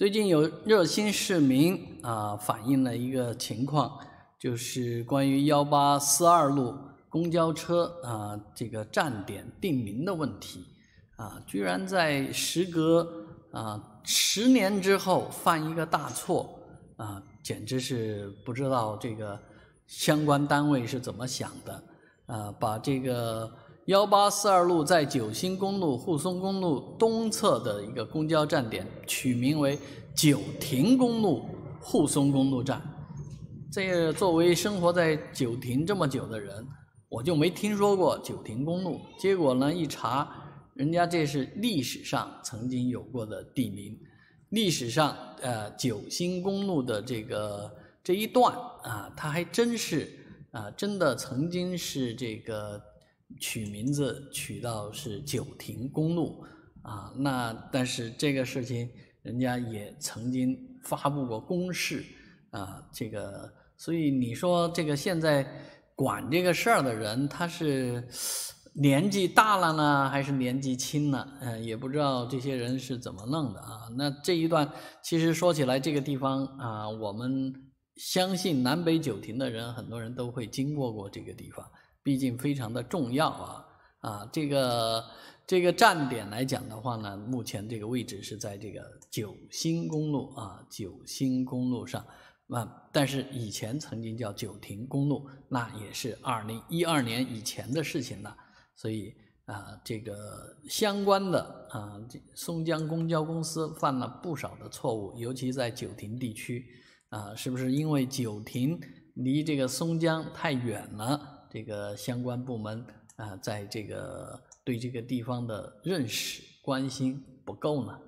最近有热心市民啊反映了一个情况，就是关于幺八四二路公交车啊这个站点定名的问题，啊，居然在时隔啊十年之后犯一个大错，啊，简直是不知道这个相关单位是怎么想的，啊，把这个。幺八四二路在九星公路沪松公路东侧的一个公交站点取名为九亭公路沪松公路站。这作为生活在九亭这么久的人，我就没听说过九亭公路。结果呢，一查，人家这是历史上曾经有过的地名。历史上，呃，九星公路的这个这一段啊，它还真是啊，真的曾经是这个。取名字取到是九亭公路，啊，那但是这个事情人家也曾经发布过公示，啊，这个，所以你说这个现在管这个事儿的人他是年纪大了呢，还是年纪轻了？嗯，也不知道这些人是怎么弄的啊。那这一段其实说起来，这个地方啊，我们相信南北九亭的人，很多人都会经过过这个地方。毕竟非常的重要啊啊，这个这个站点来讲的话呢，目前这个位置是在这个九星公路啊，九星公路上，那但是以前曾经叫九亭公路，那也是二零一二年以前的事情了，所以啊，这个相关的啊，松江公交公司犯了不少的错误，尤其在九亭地区啊，是不是因为九亭离这个松江太远了？这个相关部门啊，在这个对这个地方的认识关心不够呢。